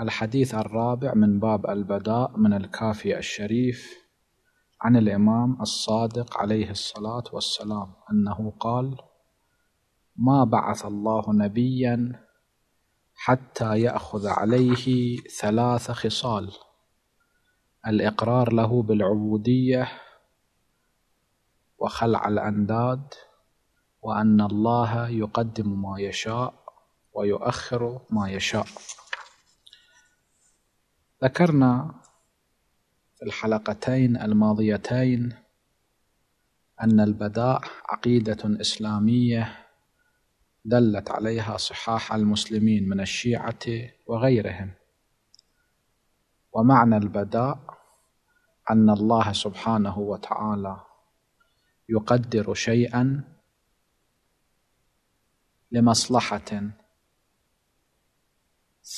الحديث الرابع من باب البداء من الكافي الشريف عن الإمام الصادق عليه الصلاة والسلام أنه قال ما بعث الله نبيا حتى يأخذ عليه ثلاث خصال الإقرار له بالعبودية وخلع الأنداد وأن الله يقدم ما يشاء ويؤخر ما يشاء ذكرنا في الحلقتين الماضيتين أن البداء عقيدة إسلامية دلت عليها صحاح المسلمين من الشيعة وغيرهم ومعنى البداء أن الله سبحانه وتعالى يقدر شيئا لمصلحة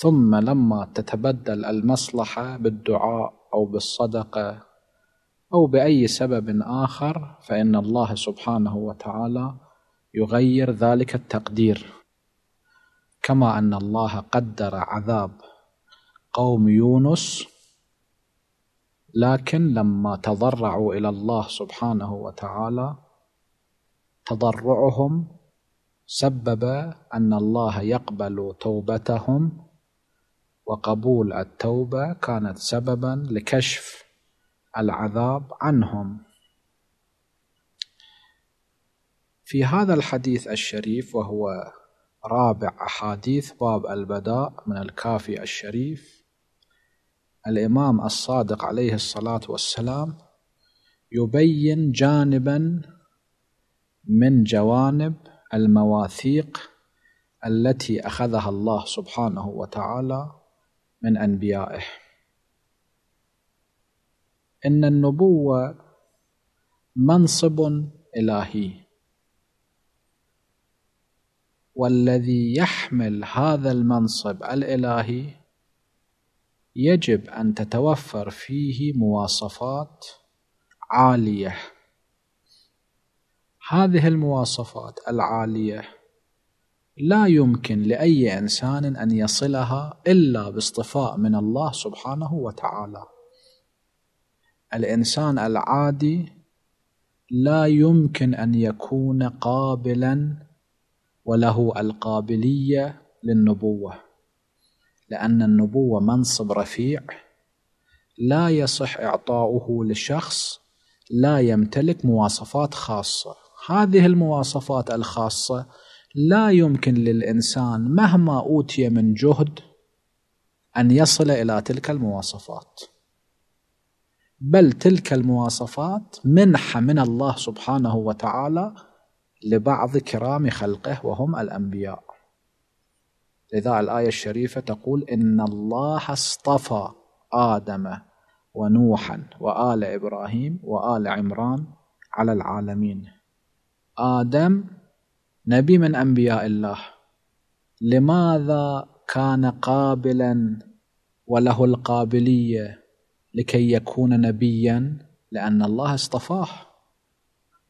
ثم لما تتبدل المصلحة بالدعاء أو بالصدقة أو بأي سبب آخر فإن الله سبحانه وتعالى يغير ذلك التقدير كما أن الله قدر عذاب قوم يونس لكن لما تضرعوا إلى الله سبحانه وتعالى تضرعهم سبب أن الله يقبل توبتهم وقبول التوبة كانت سببا لكشف العذاب عنهم في هذا الحديث الشريف وهو رابع أحاديث باب البداء من الكافي الشريف الإمام الصادق عليه الصلاة والسلام يبين جانبا من جوانب المواثيق التي أخذها الله سبحانه وتعالى من أنبيائه إن النبوة منصب إلهي والذي يحمل هذا المنصب الإلهي يجب أن تتوفر فيه مواصفات عالية هذه المواصفات العاليه لا يمكن لاي انسان ان يصلها الا باصطفاء من الله سبحانه وتعالى الانسان العادي لا يمكن ان يكون قابلا وله القابليه للنبوه لان النبوه منصب رفيع لا يصح اعطاؤه لشخص لا يمتلك مواصفات خاصه هذه المواصفات الخاصه لا يمكن للإنسان مهما أوتي من جهد أن يصل إلى تلك المواصفات بل تلك المواصفات منحة من الله سبحانه وتعالى لبعض كرام خلقه وهم الأنبياء لذا الآية الشريفة تقول إن الله اصطفى آدم ونوحا وآل إبراهيم وآل عمران على العالمين آدم نبي من أنبياء الله لماذا كان قابلا وله القابلية لكي يكون نبيا لأن الله اصطفاه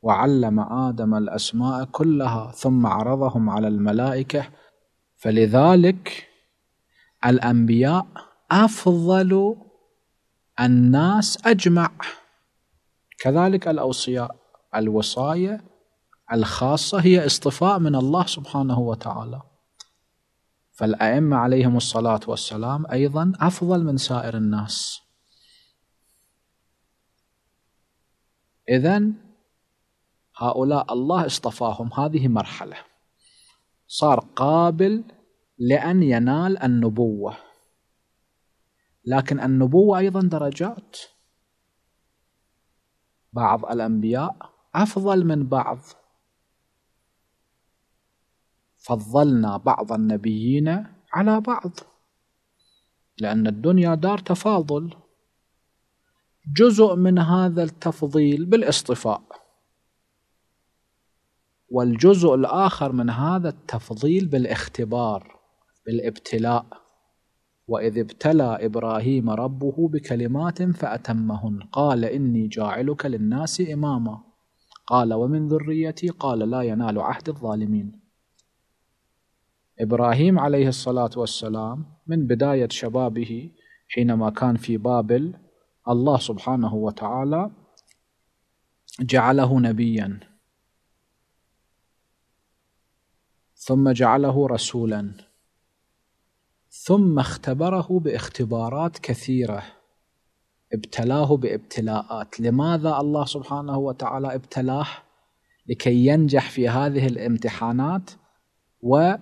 وعلم آدم الأسماء كلها ثم عرضهم على الملائكة فلذلك الأنبياء أفضل الناس أجمع كذلك الأوصياء الوصاية الخاصة هي اصطفاء من الله سبحانه وتعالى فالأئمة عليهم الصلاة والسلام أيضا أفضل من سائر الناس إذا هؤلاء الله اصطفاهم هذه مرحلة صار قابل لأن ينال النبوة لكن النبوة أيضا درجات بعض الأنبياء أفضل من بعض فضلنا بعض النبيين على بعض لأن الدنيا دار تفاضل جزء من هذا التفضيل بالاصطفاء والجزء الآخر من هذا التفضيل بالاختبار بالابتلاء وإذ ابتلى إبراهيم ربه بكلمات فأتمهن قال إني جاعلك للناس إماما قال ومن ذريتي قال لا ينال عهد الظالمين إبراهيم عليه الصلاة والسلام من بداية شبابه حينما كان في بابل الله سبحانه وتعالى جعله نبيا ثم جعله رسولا ثم اختبره باختبارات كثيره ابتلاه بابتلاءات لماذا الله سبحانه وتعالى ابتلاه لكي ينجح في هذه الامتحانات و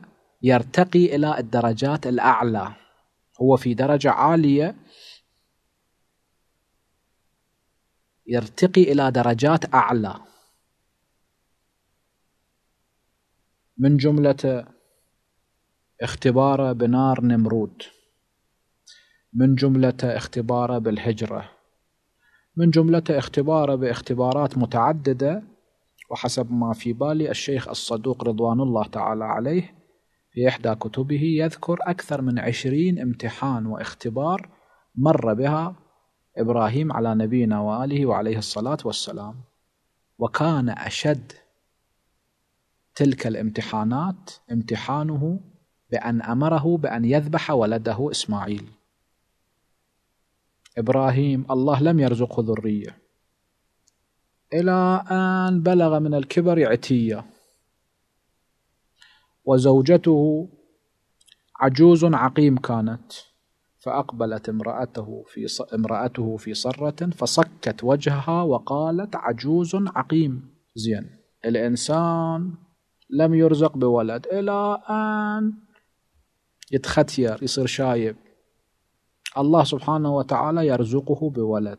يرتقي إلى الدرجات الأعلى هو في درجة عالية يرتقي إلى درجات أعلى من جملة اختباره بنار نمرود من جملة اختباره بالهجرة من جملة اختباره باختبارات متعددة وحسب ما في بالي الشيخ الصدوق رضوان الله تعالى عليه في إحدى كتبه يذكر أكثر من عشرين امتحان واختبار مر بها إبراهيم على نبينا وآله وعليه الصلاة والسلام وكان أشد تلك الامتحانات امتحانه بأن أمره بأن يذبح ولده إسماعيل إبراهيم الله لم يرزقه ذرية إلى أن بلغ من الكبر عتية وزوجته عجوز عقيم كانت فأقبلت امرأته في ص... امرأته في صرة فصكت وجهها وقالت عجوز عقيم زين الإنسان لم يرزق بولد إلى أن يتختير يصير شايب الله سبحانه وتعالى يرزقه بولد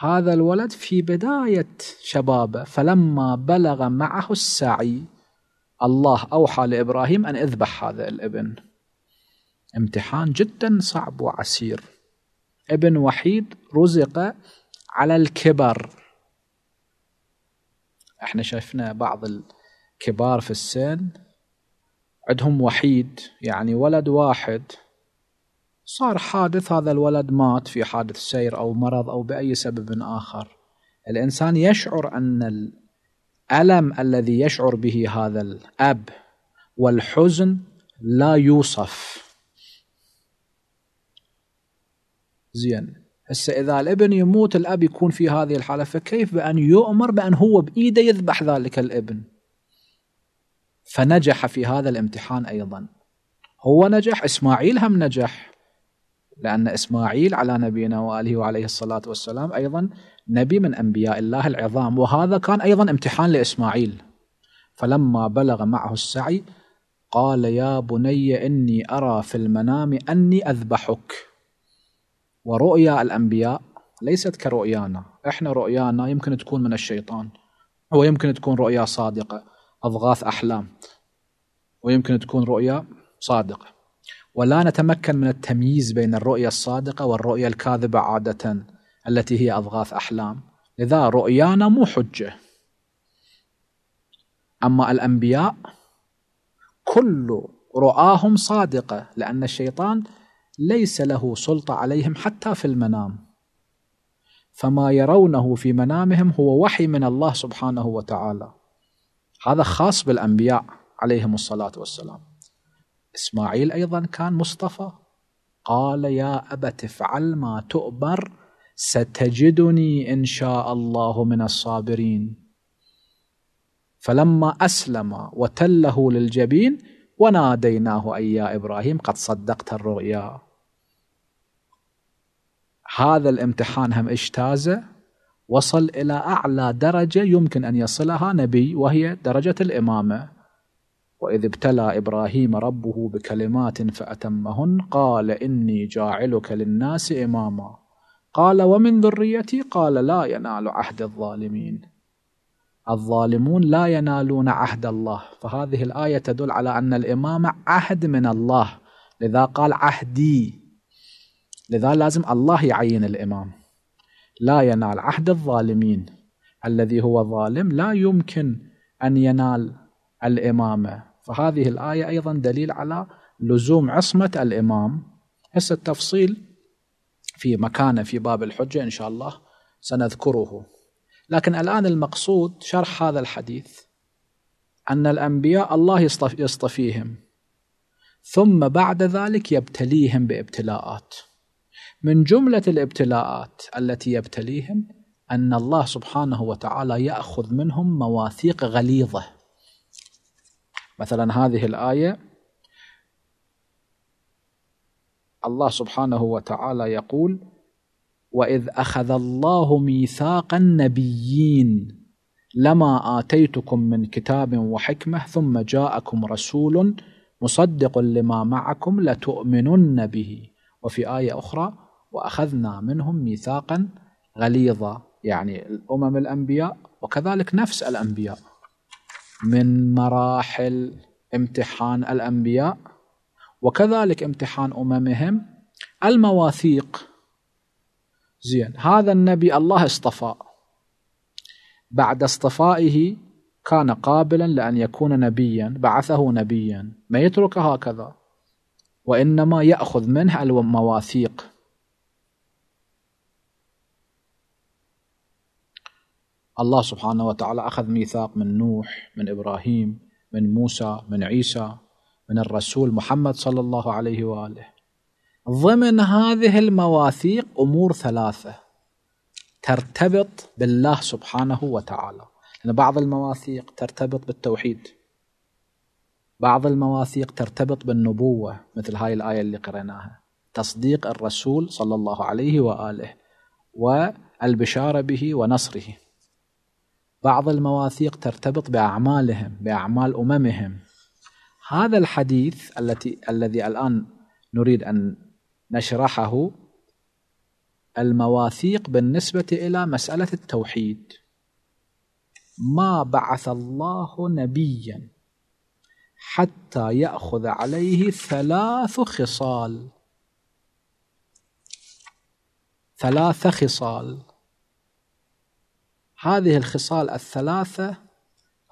هذا الولد في بداية شبابه فلما بلغ معه السعي الله أوحى لإبراهيم أن اذبح هذا الابن امتحان جدا صعب وعسير ابن وحيد رزق على الكبر احنا شفنا بعض الكبار في السن عندهم وحيد يعني ولد واحد صار حادث هذا الولد مات في حادث سير أو مرض أو بأي سبب آخر الإنسان يشعر أن الألم الذي يشعر به هذا الأب والحزن لا يوصف زين هسه إذا الابن يموت الأب يكون في هذه الحالة فكيف بأن يؤمر بأن هو بإيده يذبح ذلك الابن فنجح في هذا الامتحان أيضا هو نجح إسماعيل هم نجح لأن إسماعيل على نبينا وآله وعليه الصلاة والسلام أيضا نبي من أنبياء الله العظام وهذا كان أيضا امتحان لإسماعيل فلما بلغ معه السعي قال يا بني إني أرى في المنام أني أذبحك ورؤيا الأنبياء ليست كرؤيانا إحنا رؤيانا يمكن تكون من الشيطان ويمكن تكون رؤيا صادقة أضغاث أحلام ويمكن تكون رؤيا صادقة ولا نتمكن من التمييز بين الرؤية الصادقة والرؤية الكاذبة عادة التي هي أضغاث أحلام لذا رؤيانا مو حجة أما الأنبياء كل رؤاهم صادقة لأن الشيطان ليس له سلطة عليهم حتى في المنام فما يرونه في منامهم هو وحي من الله سبحانه وتعالى هذا خاص بالأنبياء عليهم الصلاة والسلام إسماعيل أيضا كان مصطفى قال يا أبت افعل ما تؤمر ستجدني إن شاء الله من الصابرين فلما أسلم وتله للجبين وناديناه أي يا إبراهيم قد صدقت الرؤيا هذا الامتحان هم اجتازه وصل إلى أعلى درجة يمكن أن يصلها نبي وهي درجة الإمامة وإذ ابتلى إبراهيم ربه بكلمات فأتمهن قال إني جاعلك للناس إماما قال ومن ذريتي قال لا ينال عهد الظالمين الظالمون لا ينالون عهد الله فهذه الآية تدل على أن الإمامة عهد من الله لذا قال عهدي لذا لازم الله يعين الإمام لا ينال عهد الظالمين الذي هو ظالم لا يمكن أن ينال الإمامة فهذه الآية أيضا دليل على لزوم عصمة الإمام هسه التفصيل في مكانه في باب الحجة إن شاء الله سنذكره لكن الآن المقصود شرح هذا الحديث أن الأنبياء الله يصطفيهم ثم بعد ذلك يبتليهم بابتلاءات من جملة الابتلاءات التي يبتليهم أن الله سبحانه وتعالى يأخذ منهم مواثيق غليظة مثلا هذه الآية الله سبحانه وتعالى يقول وإذ أخذ الله ميثاق النبيين لما آتيتكم من كتاب وحكمة ثم جاءكم رسول مصدق لما معكم لتؤمنن به وفي آية أخرى وأخذنا منهم ميثاقا غليظا يعني الأمم الأنبياء وكذلك نفس الأنبياء من مراحل امتحان الأنبياء وكذلك امتحان أممهم المواثيق زين هذا النبي الله اصطفى بعد اصطفائه كان قابلا لأن يكون نبيا بعثه نبيا ما يترك هكذا وإنما يأخذ منه المواثيق الله سبحانه وتعالى أخذ ميثاق من نوح من إبراهيم من موسى من عيسى من الرسول محمد صلى الله عليه وآله ضمن هذه المواثيق أمور ثلاثة ترتبط بالله سبحانه وتعالى لأن بعض المواثيق ترتبط بالتوحيد بعض المواثيق ترتبط بالنبوة مثل هاي الآية اللي قرأناها تصديق الرسول صلى الله عليه وآله والبشارة به ونصره بعض المواثيق ترتبط بأعمالهم بأعمال أممهم هذا الحديث التي الذي الآن نريد أن نشرحه المواثيق بالنسبة إلى مسألة التوحيد ما بعث الله نبيا حتى يأخذ عليه ثلاث خصال ثلاث خصال هذه الخصال الثلاثة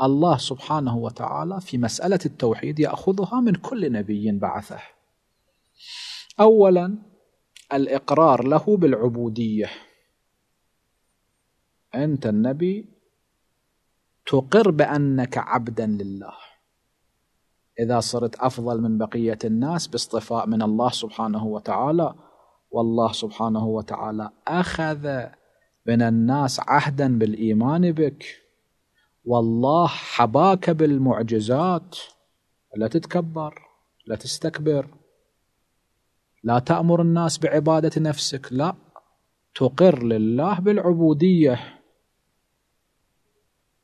الله سبحانه وتعالى في مسألة التوحيد يأخذها من كل نبي بعثه أولا الإقرار له بالعبودية أنت النبي تقر بأنك عبدا لله إذا صرت أفضل من بقية الناس باصطفاء من الله سبحانه وتعالى والله سبحانه وتعالى أخذ من الناس عهدا بالإيمان بك والله حباك بالمعجزات لا تتكبر لا تستكبر لا تأمر الناس بعبادة نفسك لا تقر لله بالعبودية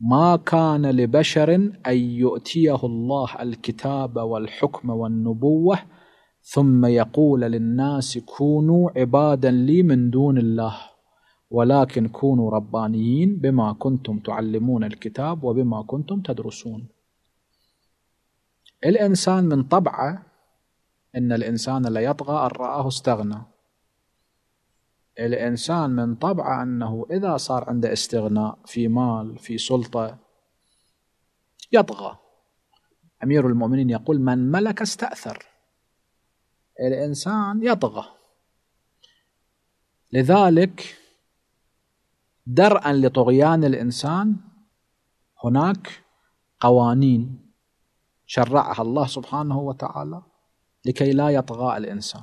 ما كان لبشر أن يؤتيه الله الكتاب والحكم والنبوة ثم يقول للناس كونوا عبادا لي من دون الله ولكن كونوا ربانيين بما كنتم تعلمون الكتاب وبما كنتم تدرسون الإنسان من طبعه إن الإنسان ليطغى أن رآه استغنى الإنسان من طبعه أنه إذا صار عنده استغناء في مال في سلطة يطغى أمير المؤمنين يقول من ملك استأثر الإنسان يطغى لذلك درءا لطغيان الانسان هناك قوانين شرعها الله سبحانه وتعالى لكي لا يطغى الانسان.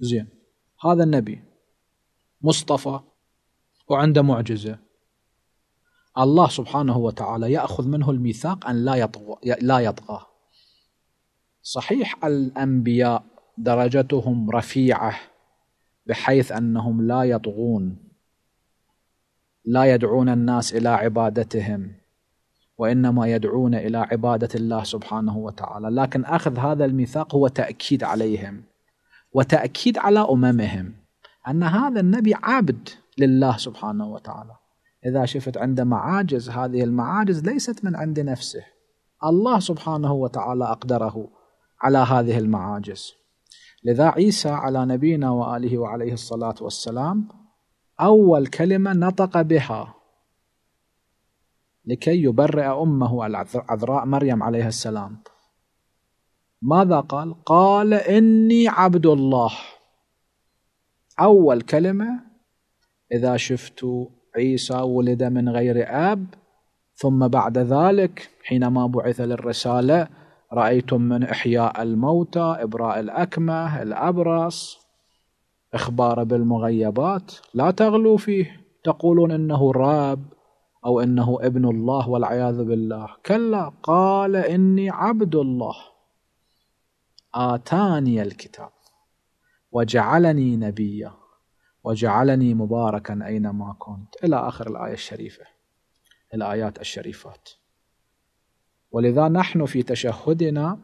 زين هذا النبي مصطفى وعنده معجزه الله سبحانه وتعالى ياخذ منه الميثاق ان لا يطغى لا يطغى. صحيح الانبياء درجتهم رفيعه بحيث انهم لا يطغون لا يدعون الناس الى عبادتهم وانما يدعون الى عباده الله سبحانه وتعالى لكن اخذ هذا الميثاق هو تاكيد عليهم وتاكيد على اممهم ان هذا النبي عبد لله سبحانه وتعالى اذا شفت عنده معاجز هذه المعاجز ليست من عند نفسه الله سبحانه وتعالى اقدره على هذه المعاجز لذا عيسى على نبينا واله وعليه الصلاه والسلام أول كلمة نطق بها لكي يبرئ أمه العذراء مريم عليها السلام ماذا قال؟ قال إني عبد الله أول كلمة إذا شفت عيسى ولد من غير أب ثم بعد ذلك حينما بعث للرسالة رأيتم من إحياء الموتى إبراء الأكمة الأبرص إخبار بالمغيبات لا تغلو فيه تقولون إنه راب أو إنه ابن الله والعياذ بالله كلا قال إني عبد الله آتاني الكتاب وجعلني نبيا وجعلني مباركا أينما كنت إلى آخر الآية الشريفة الآيات الشريفات ولذا نحن في تشهدنا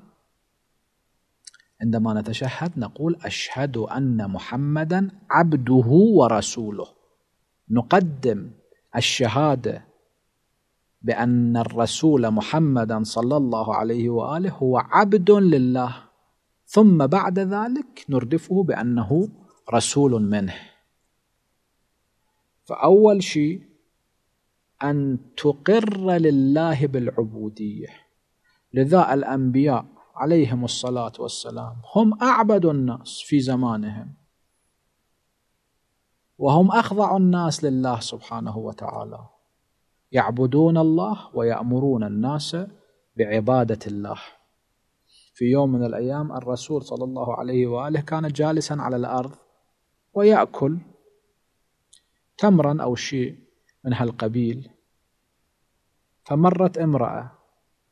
عندما نتشهد نقول أشهد أن محمدا عبده ورسوله نقدم الشهادة بأن الرسول محمدا صلى الله عليه وآله هو عبد لله ثم بعد ذلك نردفه بأنه رسول منه فأول شيء أن تقر لله بالعبودية لذا الأنبياء عليهم الصلاة والسلام هم أعبد الناس في زمانهم وهم أخضع الناس لله سبحانه وتعالى يعبدون الله ويأمرون الناس بعبادة الله في يوم من الأيام الرسول صلى الله عليه وآله كان جالسا على الأرض ويأكل تمرا أو شيء من هالقبيل فمرت امرأة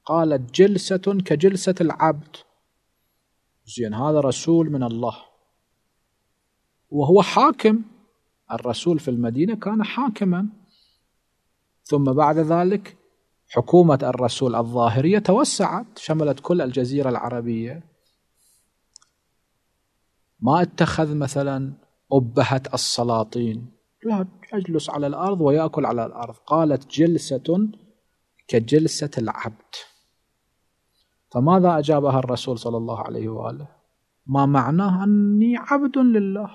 قالت جلسة كجلسة العبد زين هذا رسول من الله وهو حاكم الرسول في المدينة كان حاكما ثم بعد ذلك حكومة الرسول الظاهرية توسعت شملت كل الجزيرة العربية ما اتخذ مثلا أبهة السلاطين لا يجلس على الأرض ويأكل على الأرض قالت جلسة كجلسة العبد فماذا أجابها الرسول صلى الله عليه وآله ما معناه أني عبد لله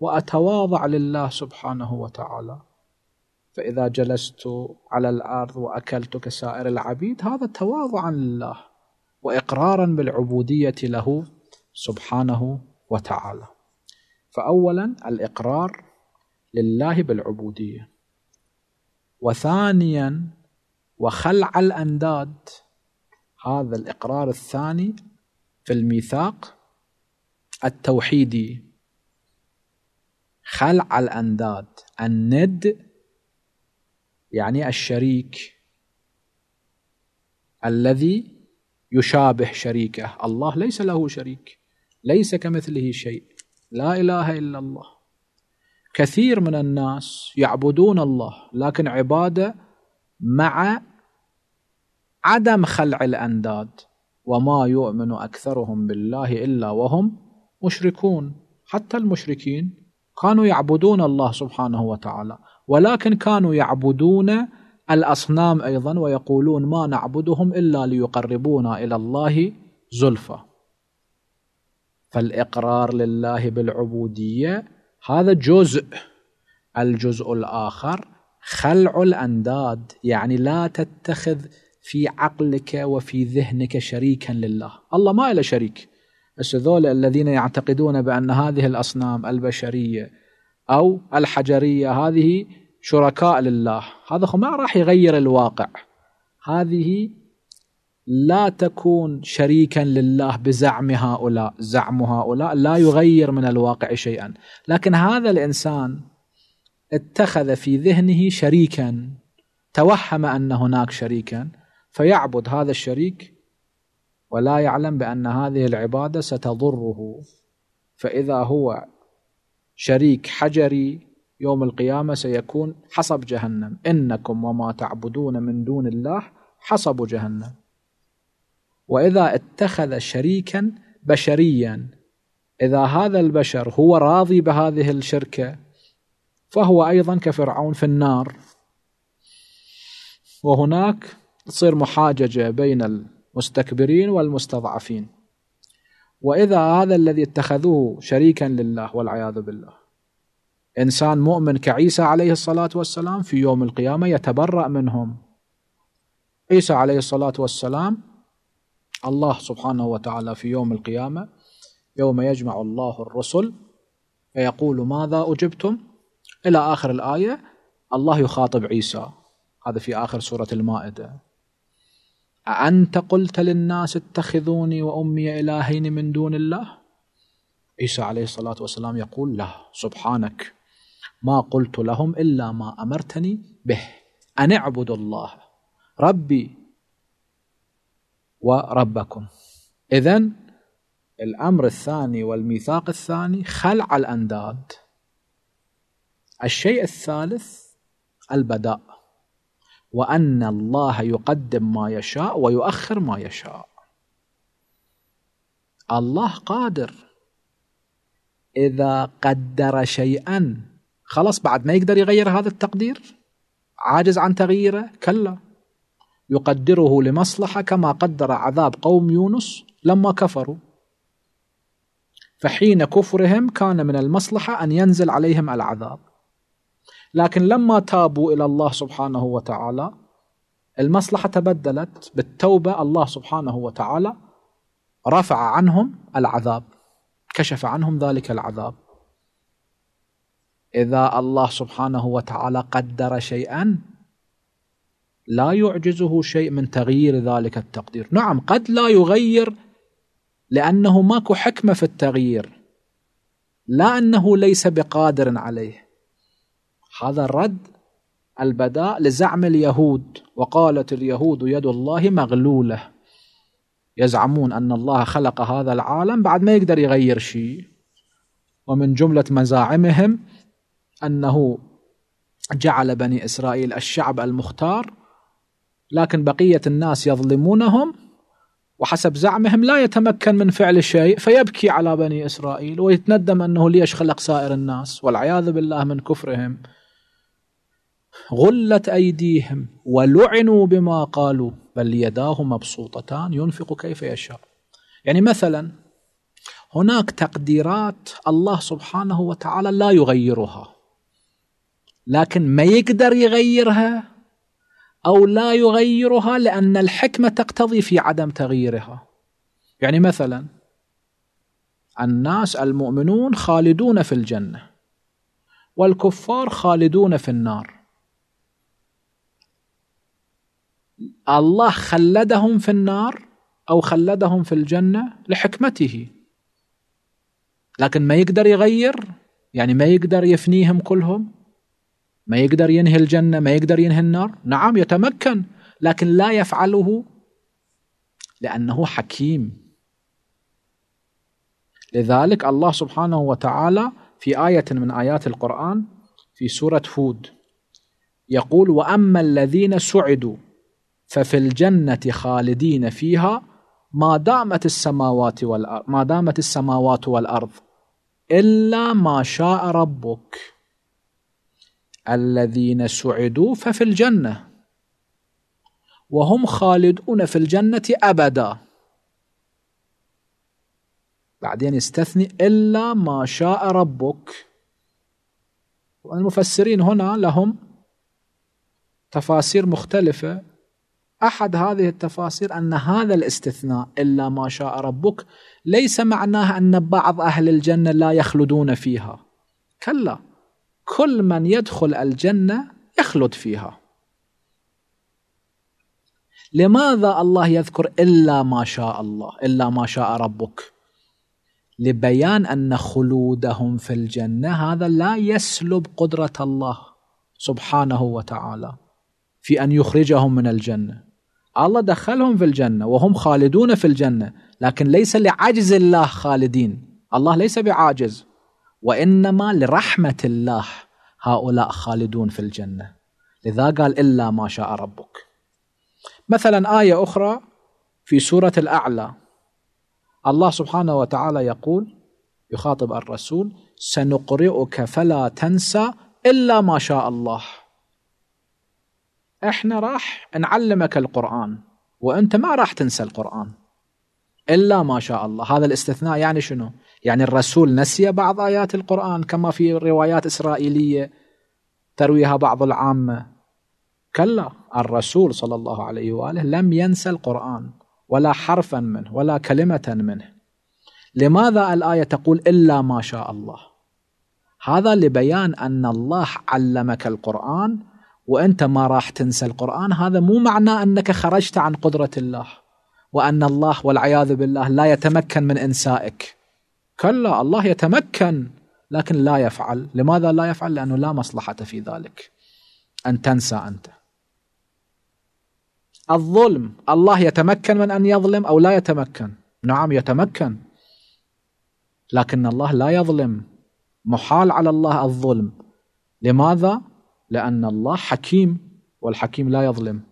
وأتواضع لله سبحانه وتعالى فإذا جلست على الأرض وأكلت كسائر العبيد هذا تواضعا لله وإقرارا بالعبودية له سبحانه وتعالى فأولا الإقرار لله بالعبودية وثانيا وخلع الأنداد هذا الإقرار الثاني في الميثاق التوحيدي خلع الأنداد الند يعني الشريك الذي يشابه شريكه الله ليس له شريك ليس كمثله شيء لا إله إلا الله كثير من الناس يعبدون الله لكن عبادة مع عدم خلع الانداد وما يؤمن اكثرهم بالله الا وهم مشركون حتى المشركين كانوا يعبدون الله سبحانه وتعالى ولكن كانوا يعبدون الاصنام ايضا ويقولون ما نعبدهم الا ليقربونا الى الله زلفى فالاقرار لله بالعبوديه هذا جزء الجزء الاخر خلع الانداد يعني لا تتخذ في عقلك وفي ذهنك شريكا لله الله ما له شريك بس هذول الذين يعتقدون بأن هذه الأصنام البشرية أو الحجرية هذه شركاء لله هذا ما راح يغير الواقع هذه لا تكون شريكا لله بزعم هؤلاء زعم هؤلاء لا يغير من الواقع شيئا لكن هذا الإنسان اتخذ في ذهنه شريكا توهم أن هناك شريكا فيعبد هذا الشريك ولا يعلم بأن هذه العبادة ستضره فإذا هو شريك حجري يوم القيامة سيكون حصب جهنم إنكم وما تعبدون من دون الله حصب جهنم وإذا اتخذ شريكا بشريا إذا هذا البشر هو راضي بهذه الشركة فهو أيضا كفرعون في النار وهناك تصير محاججة بين المستكبرين والمستضعفين وإذا هذا الذي اتخذوه شريكا لله والعياذ بالله إنسان مؤمن كعيسى عليه الصلاة والسلام في يوم القيامة يتبرأ منهم عيسى عليه الصلاة والسلام الله سبحانه وتعالى في يوم القيامة يوم يجمع الله الرسل فيقول ماذا أجبتم إلى آخر الآية الله يخاطب عيسى هذا في آخر سورة المائدة أأنت قلت للناس اتخذوني وأمي إلهين من دون الله عيسى عليه الصلاة والسلام يقول له سبحانك ما قلت لهم إلا ما أمرتني به أن اعبدوا الله ربي وربكم إذا الأمر الثاني والميثاق الثاني خلع الأنداد الشيء الثالث البداء وأن الله يقدم ما يشاء ويؤخر ما يشاء الله قادر إذا قدر شيئا خلاص بعد ما يقدر يغير هذا التقدير عاجز عن تغييره كلا يقدره لمصلحة كما قدر عذاب قوم يونس لما كفروا فحين كفرهم كان من المصلحة أن ينزل عليهم العذاب لكن لما تابوا إلى الله سبحانه وتعالى المصلحة تبدلت بالتوبة الله سبحانه وتعالى رفع عنهم العذاب كشف عنهم ذلك العذاب إذا الله سبحانه وتعالى قدر شيئا لا يعجزه شيء من تغيير ذلك التقدير نعم قد لا يغير لأنه ماكو حكمة في التغيير لا أنه ليس بقادر عليه هذا الرد البداء لزعم اليهود وقالت اليهود يد الله مغلولة يزعمون أن الله خلق هذا العالم بعد ما يقدر يغير شيء ومن جملة مزاعمهم أنه جعل بني إسرائيل الشعب المختار لكن بقية الناس يظلمونهم وحسب زعمهم لا يتمكن من فعل شيء فيبكي على بني إسرائيل ويتندم أنه ليش خلق سائر الناس والعياذ بالله من كفرهم غلت أيديهم ولعنوا بما قالوا بل يداه مبسوطتان ينفق كيف يشاء يعني مثلا هناك تقديرات الله سبحانه وتعالى لا يغيرها لكن ما يقدر يغيرها أو لا يغيرها لأن الحكمة تقتضي في عدم تغييرها يعني مثلا الناس المؤمنون خالدون في الجنة والكفار خالدون في النار الله خلدهم في النار او خلدهم في الجنه لحكمته لكن ما يقدر يغير يعني ما يقدر يفنيهم كلهم ما يقدر ينهي الجنه ما يقدر ينهي النار نعم يتمكن لكن لا يفعله لانه حكيم لذلك الله سبحانه وتعالى في ايه من ايات القران في سوره هود يقول واما الذين سعدوا ففي الجنة خالدين فيها ما دامت السماوات والأرض ما دامت السماوات والأرض إلا ما شاء ربك الذين سعدوا ففي الجنة وهم خالدون في الجنة أبدا بعدين يستثني إلا ما شاء ربك والمفسرين هنا لهم تفاسير مختلفة احد هذه التفاسير ان هذا الاستثناء الا ما شاء ربك ليس معناه ان بعض اهل الجنه لا يخلدون فيها كلا كل من يدخل الجنه يخلد فيها لماذا الله يذكر الا ما شاء الله الا ما شاء ربك لبيان ان خلودهم في الجنه هذا لا يسلب قدره الله سبحانه وتعالى في ان يخرجهم من الجنه الله دخلهم في الجنة وهم خالدون في الجنة لكن ليس لعجز الله خالدين الله ليس بعاجز وإنما لرحمة الله هؤلاء خالدون في الجنة لذا قال إلا ما شاء ربك مثلا آية أخرى في سورة الأعلى الله سبحانه وتعالى يقول يخاطب الرسول سنقرئك فلا تنسى إلا ما شاء الله احنا راح نعلمك القرآن وانت ما راح تنسى القرآن إلا ما شاء الله هذا الاستثناء يعني شنو يعني الرسول نسي بعض آيات القرآن كما في روايات إسرائيلية ترويها بعض العامة كلا الرسول صلى الله عليه وآله لم ينسى القرآن ولا حرفا منه ولا كلمة منه لماذا الآية تقول إلا ما شاء الله هذا لبيان أن الله علمك القرآن وانت ما راح تنسى القران هذا مو معناه انك خرجت عن قدره الله وان الله والعياذ بالله لا يتمكن من انسائك كلا الله يتمكن لكن لا يفعل لماذا لا يفعل لانه لا مصلحه في ذلك ان تنسى انت الظلم الله يتمكن من ان يظلم او لا يتمكن نعم يتمكن لكن الله لا يظلم محال على الله الظلم لماذا لأن الله حكيم والحكيم لا يظلم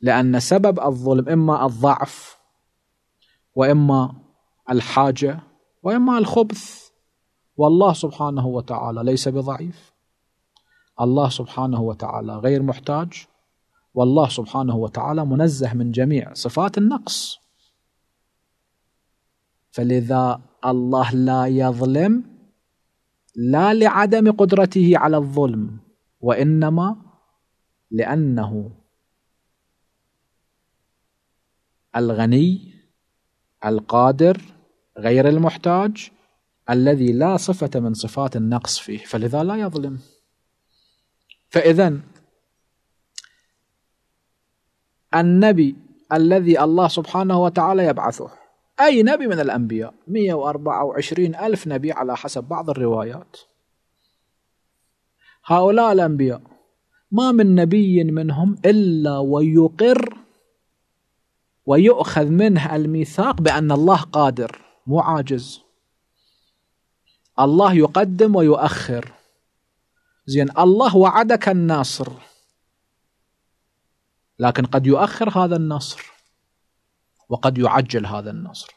لأن سبب الظلم إما الضعف وإما الحاجة وإما الخبث والله سبحانه وتعالى ليس بضعيف الله سبحانه وتعالى غير محتاج والله سبحانه وتعالى منزه من جميع صفات النقص فلذا الله لا يظلم لا لعدم قدرته على الظلم وانما لانه الغني القادر غير المحتاج الذي لا صفة من صفات النقص فيه فلذا لا يظلم فإذا النبي الذي الله سبحانه وتعالى يبعثه أي نبي من الأنبياء 124 ألف نبي على حسب بعض الروايات هؤلاء الأنبياء ما من نبي منهم إلا ويقر ويؤخذ منه الميثاق بأن الله قادر مو عاجز الله يقدم ويؤخر زين الله وعدك النصر لكن قد يؤخر هذا النصر وقد يعجل هذا النصر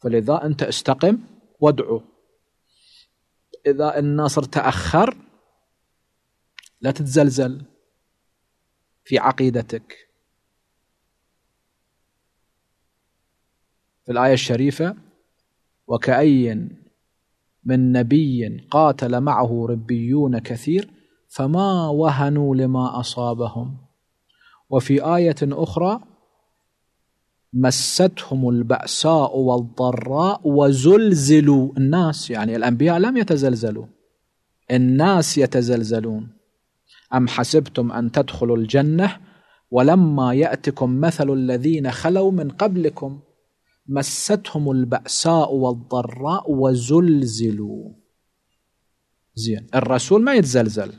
فلذا أنت استقم وادعو إذا النصر تأخر لا تتزلزل في عقيدتك في الآية الشريفة وكأي من نبي قاتل معه ربيون كثير فما وهنوا لما أصابهم وفي آية أخرى مستهم البأساء والضراء وزلزلوا الناس يعني الأنبياء لم يتزلزلوا الناس يتزلزلون أم حسبتم أن تدخلوا الجنة ولما يأتكم مثل الذين خلوا من قبلكم مستهم البأساء والضراء وزلزلوا زين الرسول ما يتزلزل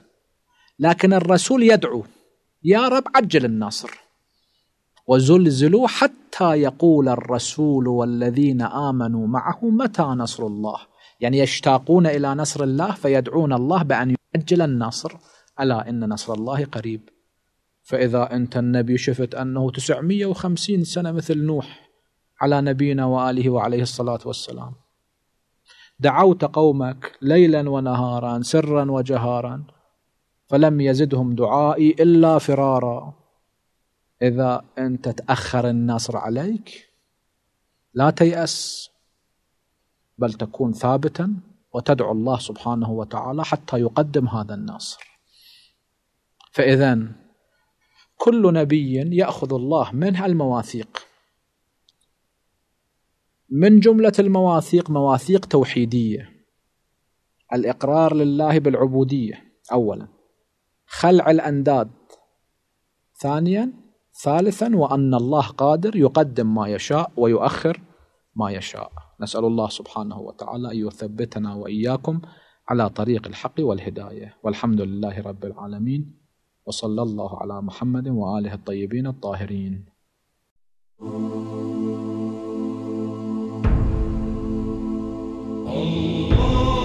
لكن الرسول يدعو يا رب عجل النصر وزلزلوا حتى يقول الرسول والذين امنوا معه متى نصر الله يعني يشتاقون الى نصر الله فيدعون الله بان يؤجل النصر الا ان نصر الله قريب فاذا انت النبي شفت انه 950 سنه مثل نوح على نبينا واله وعليه الصلاه والسلام دعوت قومك ليلا ونهارا سرا وجهارا فلم يزدهم دعائي الا فرارا إذا أنت تأخر النصر عليك لا تيأس بل تكون ثابتا وتدعو الله سبحانه وتعالى حتى يقدم هذا النصر فإذا كل نبي يأخذ الله منه المواثيق من جملة المواثيق مواثيق توحيدية الإقرار لله بالعبودية أولا خلع الأنداد ثانيا ثالثا وأن الله قادر يقدم ما يشاء ويؤخر ما يشاء نسأل الله سبحانه وتعالى أن يثبتنا وإياكم على طريق الحق والهداية والحمد لله رب العالمين وصلى الله على محمد وآله الطيبين الطاهرين Allah